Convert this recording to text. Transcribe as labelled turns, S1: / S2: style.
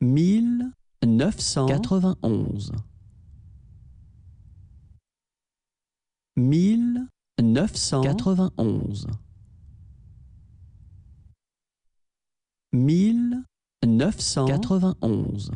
S1: mille neuf cent quatre-vingt-onze mille neuf cent quatre-vingt-onze mille neuf cent quatre-vingt-onze